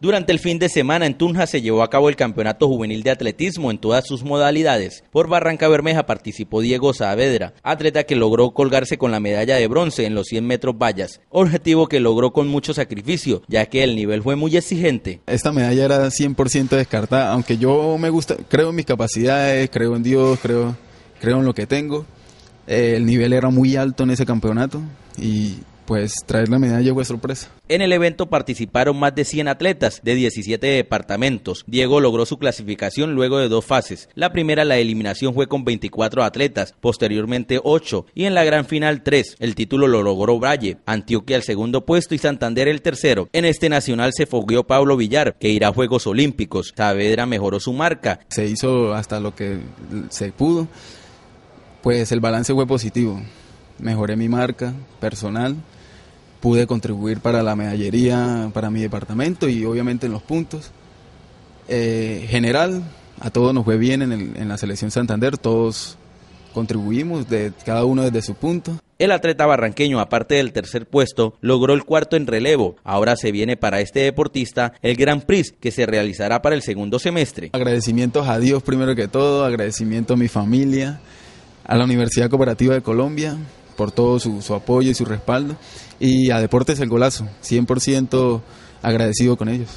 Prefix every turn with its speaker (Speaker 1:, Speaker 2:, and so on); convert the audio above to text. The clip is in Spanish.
Speaker 1: Durante el fin de semana en Tunja se llevó a cabo el Campeonato Juvenil de Atletismo en todas sus modalidades. Por Barranca Bermeja participó Diego Saavedra, atleta que logró colgarse con la medalla de bronce en los 100 metros vallas, objetivo que logró con mucho sacrificio, ya que el nivel fue muy
Speaker 2: exigente. Esta medalla era 100% descartada, aunque yo me gusta, creo en mis capacidades, creo en Dios, creo, creo en lo que tengo. Eh, el nivel era muy alto en ese campeonato y pues traer la medalla fue sorpresa.
Speaker 1: En el evento participaron más de 100 atletas de 17 departamentos. Diego logró su clasificación luego de dos fases. La primera, la eliminación, fue con 24 atletas, posteriormente 8 y en la gran final 3. El título lo logró Valle... Antioquia el segundo puesto y Santander el tercero. En este nacional se fogueó Pablo Villar, que irá a Juegos Olímpicos. Saavedra mejoró su
Speaker 2: marca. Se hizo hasta lo que se pudo. Pues el balance fue positivo. Mejoré mi marca personal pude contribuir para la medallería, para mi departamento y obviamente en los puntos. Eh, general, a todos nos fue bien en, la selección Santander, todos contribuimos, de, cada uno desde su punto.
Speaker 1: El atleta barranqueño, aparte del tercer puesto, logró el cuarto en relevo. Ahora se viene para este deportista el Gran Prix, que se realizará para el segundo semestre.
Speaker 2: Agradecimientos a Dios primero que todo, agradecimiento a mi familia, a la Universidad Cooperativa de Colombia, por todo su, apoyo y su respaldo. Y a Deportes el Golazo, 100% agradecido con ellos.